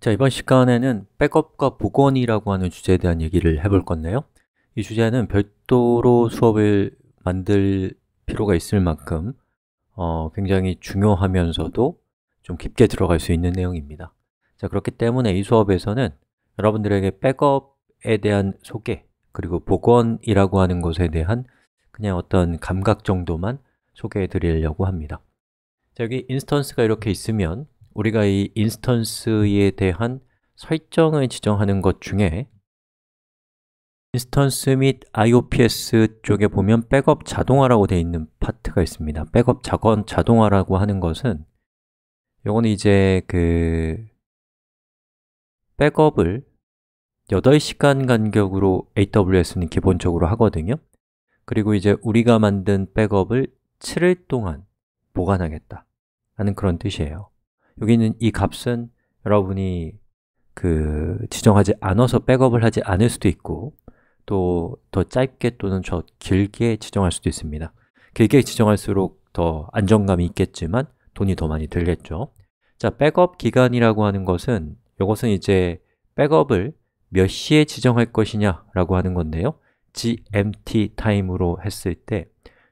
자, 이번 시간에는 백업과 복원이라고 하는 주제에 대한 얘기를 해볼 건데요 이 주제는 별도로 수업을 만들 필요가 있을 만큼 어, 굉장히 중요하면서도 좀 깊게 들어갈 수 있는 내용입니다 자, 그렇기 때문에 이 수업에서는 여러분들에게 백업에 대한 소개 그리고 복원이라고 하는 것에 대한 그냥 어떤 감각 정도만 소개해 드리려고 합니다 자, 여기 인스턴스가 이렇게 있으면 우리가 이 인스턴스에 대한 설정을 지정하는 것 중에 인스턴스 및 IOPS 쪽에 보면 백업 자동화라고 되어 있는 파트가 있습니다 백업 자건 자동화라고 하는 것은 요거는 이제 그 백업을 8시간 간격으로 AWS는 기본적으로 하거든요 그리고 이제 우리가 만든 백업을 7일 동안 보관하겠다 하는 그런 뜻이에요 여기 있는 이 값은 여러분이 그 지정하지 않아서 백업을 하지 않을 수도 있고 또 더 짧게 또는 더 길게 지정할 수도 있습니다 길게 지정할수록 더 안정감이 있겠지만 돈이 더 많이 들겠죠 자, 백업 기간이라고 하는 것은 이것은 이제 백업을 몇 시에 지정할 것이냐라고 하는 건데요 GMT 타임으로 했을 때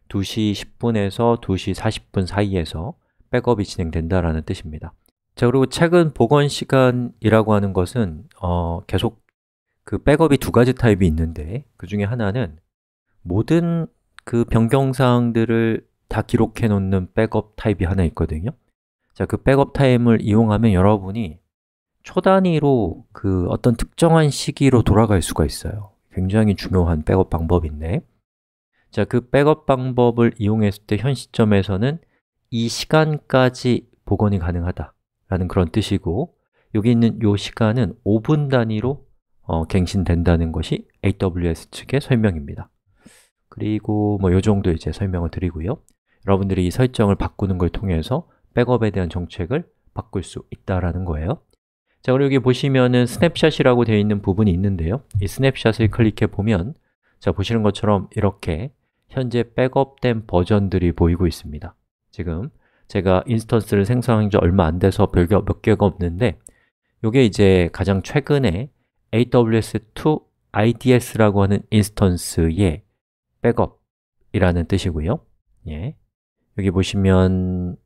2시 10분에서 2시 40분 사이에서 백업이 진행된다라는 뜻입니다 자 그리고 최근 복원 시간이라고 하는 것은 어, 계속 그 백업이 두 가지 타입이 있는데 그 중에 하나는 모든 그 변경 사항들을 다 기록해 놓는 백업 타입이 하나 있거든요 자, 그 백업 타임을 이용하면 여러분이 초 단위로 그 어떤 특정한 시기로 돌아갈 수가 있어요 굉장히 중요한 백업 방법인데 자, 그 백업 방법을 이용했을 때 현 시점에서는 이 시간까지 복원이 가능하다라는 그런 뜻이고 여기 있는 이 시간은 5분 단위로 어, 갱신된다는 것이 AWS 측의 설명입니다 그리고 뭐 이 정도 이제 설명을 드리고요 여러분들이 이 설정을 바꾸는 걸 통해서 백업에 대한 정책을 바꿀 수 있다라는 거예요 자, 그리고 여기 보시면은 스냅샷이라고 되어 있는 부분이 있는데요 이 스냅샷을 클릭해 보면 자, 보시는 것처럼 이렇게 현재 백업된 버전들이 보이고 있습니다 지금 제가 인스턴스를 생성한 지 얼마 안 돼서 별게 몇 개가 없는데 이게 이제 가장 최근에 AWS2 IDS라고 하는 인스턴스의 백업이라는 뜻이고요 예. 여기 보시면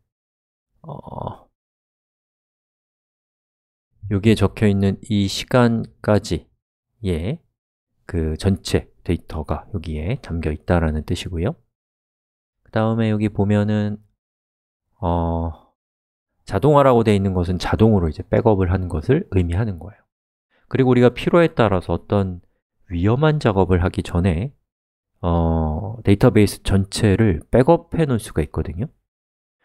어, 여기에 적혀 있는 이 시간까지 예, 그 전체 데이터가 여기에 담겨 있다라는 뜻이고요. 그 다음에 여기 보면은 어, 자동화라고 되어 있는 것은 자동으로 이제 백업을 하는 것을 의미하는 거예요 그리고 우리가 필요에 따라서 어떤 위험한 작업을 하기 전에 어, 데이터베이스 전체를 백업해 놓을 수가 있거든요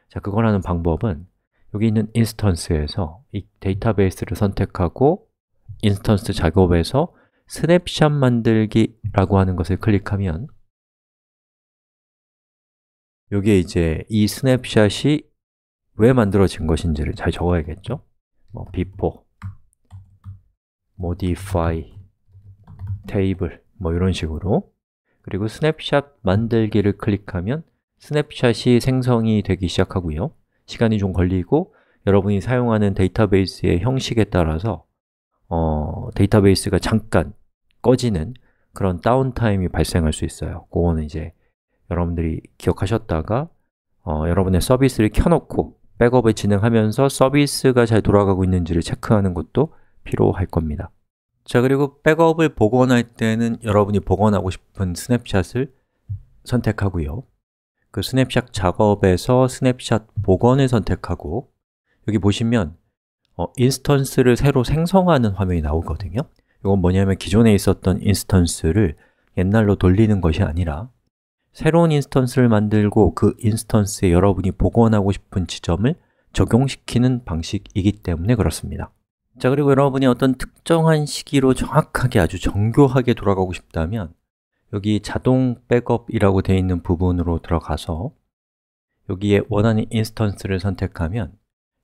자, 그걸 하는 방법은 여기 있는 인스턴스에서 이 데이터베이스를 선택하고 인스턴스 작업에서 스냅샷 만들기라고 하는 것을 클릭하면 여기에 이제 이 스냅샷이 왜 만들어진 것인지를 잘 적어야겠죠? 뭐 before, modify, table 뭐 이런 식으로 그리고 스냅샷 만들기를 클릭하면 스냅샷이 생성이 되기 시작하고요 시간이 좀 걸리고 여러분이 사용하는 데이터베이스의 형식에 따라서 어, 데이터베이스가 잠깐 꺼지는 그런 다운타임이 발생할 수 있어요 그거는 이제 여러분들이 기억하셨다가 어, 여러분의 서비스를 켜놓고 백업을 진행하면서 서비스가 잘 돌아가고 있는지를 체크하는 것도 필요할 겁니다 자 그리고 백업을 복원할 때는 여러분이 복원하고 싶은 스냅샷을 선택하고요 그 스냅샷 작업에서 스냅샷 복원을 선택하고 여기 보시면 어, 인스턴스를 새로 생성하는 화면이 나오거든요 이건 뭐냐면 기존에 있었던 인스턴스를 옛날로 돌리는 것이 아니라 새로운 인스턴스를 만들고 그 인스턴스에 여러분이 복원하고 싶은 지점을 적용시키는 방식이기 때문에 그렇습니다 자 그리고 여러분이 어떤 특정한 시기로 정확하게 아주 정교하게 돌아가고 싶다면 여기 자동 백업이라고 되어 있는 부분으로 들어가서 여기에 원하는 인스턴스를 선택하면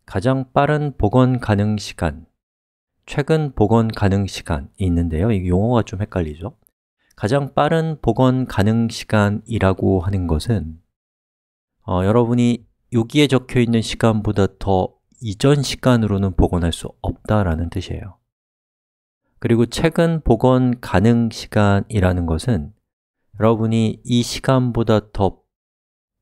가장 빠른 복원 가능 시간, 최근 복원 가능 시간이 있는데요 이 용어가 좀 헷갈리죠? 가장 빠른 복원 가능 시간이라고 하는 것은 어, 여러분이 여기에 적혀 있는 시간보다 더 이전 시간으로는 복원할 수 없다라는 뜻이에요 그리고 최근 복원 가능 시간이라는 것은 여러분이 이 시간보다 더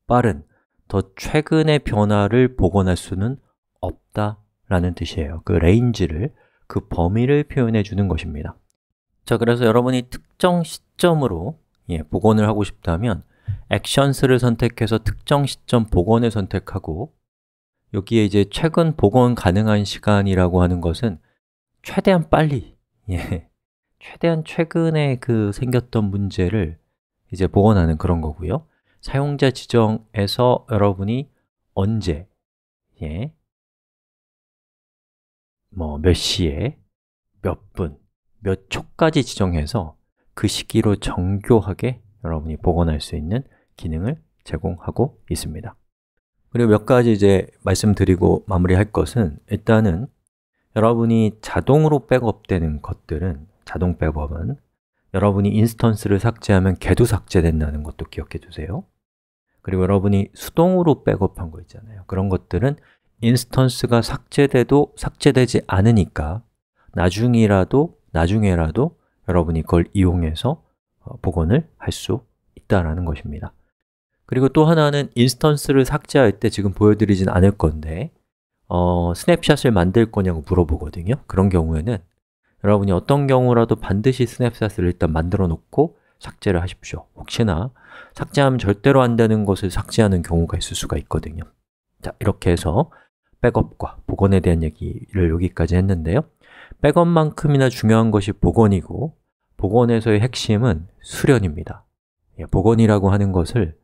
빠른, 더 최근의 변화를 복원할 수는 없다라는 뜻이에요 그 레인지를, 그 범위를 표현해 주는 것입니다 자, 그래서 여러분이 특정 시점으로 예, 복원을 하고 싶다면 액션스를 선택해서 특정 시점 복원을 선택하고 여기에 이제 최근 복원 가능한 시간이라고 하는 것은 최대한 빨리 예, 최대한 최근에 그 생겼던 문제를 이제 복원하는 그런 거고요 사용자 지정에서 여러분이 언제 예, 뭐 몇 시에 몇 분, 몇 초까지 지정해서 그 시기로 정교하게 여러분이 복원할 수 있는 기능을 제공하고 있습니다 그리고 몇 가지 이제 말씀드리고 마무리할 것은 일단은 여러분이 자동으로 백업되는 것들은 자동 백업은 여러분이 인스턴스를 삭제하면 걔도 삭제된다는 것도 기억해 주세요 그리고 여러분이 수동으로 백업한 거 있잖아요 그런 것들은 인스턴스가 삭제돼도 삭제되지 않으니까 나중이라도 나중에라도 여러분이 그걸 이용해서 어, 복원을 할 수 있다는 것입니다 그리고 또 하나는 인스턴스를 삭제할 때 지금 보여드리진 않을 건데 어, 스냅샷을 만들 거냐고 물어보거든요 그런 경우에는 여러분이 어떤 경우라도 반드시 스냅샷을 일단 만들어 놓고 삭제를 하십시오 혹시나 삭제하면 절대로 안 되는 것을 삭제하는 경우가 있을 수가 있거든요 자, 이렇게 해서 백업과 복원에 대한 얘기를 여기까지 했는데요 백업만큼이나 중요한 것이 복원이고 복원에서의 핵심은 수련입니다 예, 복원이라고 하는 것을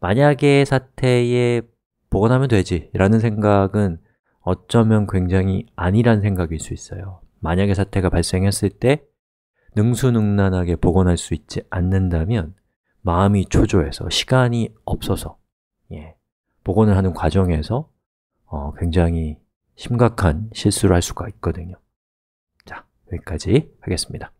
만약에 사태에 복원하면 되지 라는 생각은 어쩌면 굉장히 아니란 생각일 수 있어요 만약에 사태가 발생했을 때 능수능란하게 복원할 수 있지 않는다면 마음이 초조해서 시간이 없어서 예, 복원을 하는 과정에서 어, 굉장히 심각한 실수를 할 수가 있거든요 여기까지 하겠습니다.